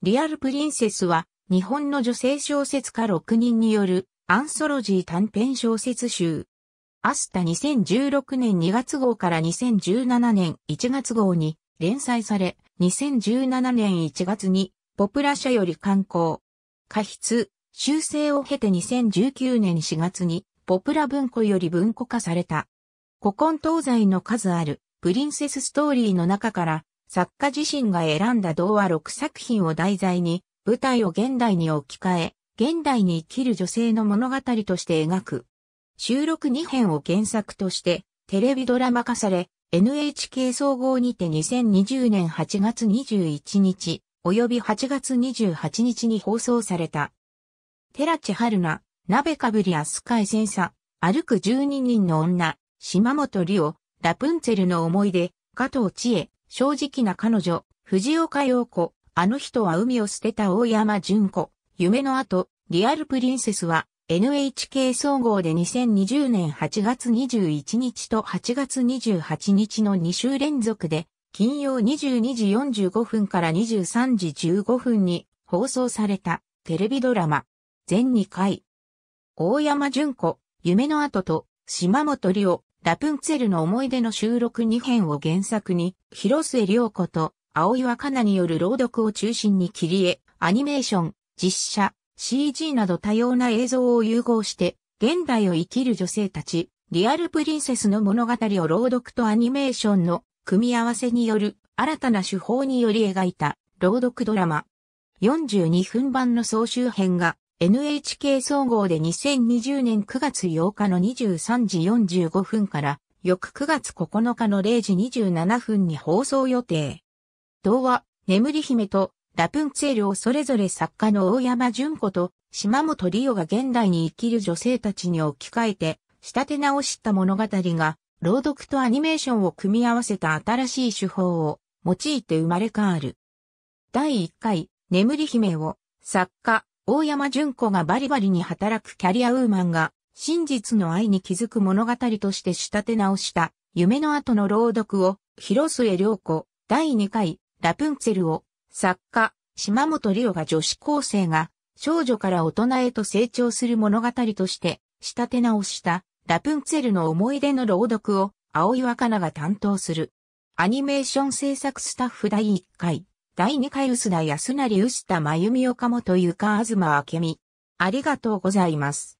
リアルプリンセスは日本の女性小説家6人によるアンソロジー短編小説集。アスタ2016年2月号から2017年1月号に連載され、2017年1月にポプラ社より刊行。過筆、修正を経て2019年4月にポプラ文庫より文庫化された。古今東西の数あるプリンセスストーリーの中から作家自身が選んだ童話6作品を題材に、舞台を現代に置き換え、現代に生きる女性の物語として描く。収録2編を原作として、テレビドラマ化され、NHK 総合にて2020年8月21日、及び8月28日に放送された。寺地春菜、鍋かぶりスカイセ戦サ、歩く12人の女、島本里夫、ラプンツェルの思い出、加藤千恵、正直な彼女、藤岡洋子、あの人は海を捨てた大山純子、夢の後、リアルプリンセスは NHK 総合で2020年8月21日と8月28日の2週連続で金曜22時45分から23時15分に放送されたテレビドラマ全2回大山純子、夢の後と島本里夫、ラプンツェルの思い出の収録2編を原作に、広末涼子と青岩かなによる朗読を中心に切り絵、アニメーション、実写、CG など多様な映像を融合して、現代を生きる女性たち、リアルプリンセスの物語を朗読とアニメーションの組み合わせによる新たな手法により描いた朗読ドラマ。42分版の総集編が NHK 総合で2020年9月8日の23時45分から翌9月9日の0時27分に放送予定。童話、眠り姫とラプンツェルをそれぞれ作家の大山淳子と島本理夫が現代に生きる女性たちに置き換えて仕立て直した物語が朗読とアニメーションを組み合わせた新しい手法を用いて生まれ変わる。第1回、眠り姫を作家、大山純子がバリバリに働くキャリアウーマンが、真実の愛に気づく物語として仕立て直した、夢の後の朗読を、広末涼子、第2回、ラプンツェルを、作家、島本里夫が女子高生が、少女から大人へと成長する物語として、仕立て直した、ラプンツェルの思い出の朗読を、青井若菜が担当する。アニメーション制作スタッフ第1回。第2回薄田安成薄田真由美岡本ゆかあずまあけみ。ありがとうございます。